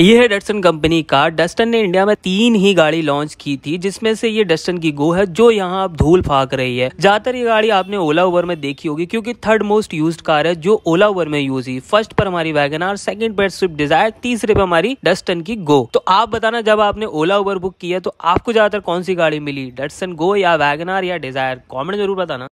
ये है Datsun company car Datsun ने इंडिया में तीन ही गाड़ी लॉन्च की थी जिसमें से ये डस्टन की गो है जो यहाँ अब धूल फाक रही है ज्यादातर ये गाड़ी आपने ओला उबर में देखी होगी क्योंकि थर्ड मोस्ट यूज कार है जो ओला उबर में यूज हुई फर्स्ट पर हमारी वैगन आर सेकंड पर स्विफ्ट डिजायर तीसरे पर हमारी डस्टन की गो तो आप बताना जब आपने ओला उबर बुक किया तो आपको ज्यादातर कौन सी गाड़ी मिली डस्टन गो या वैगन या डिजायर कॉमेंट जरूर बताना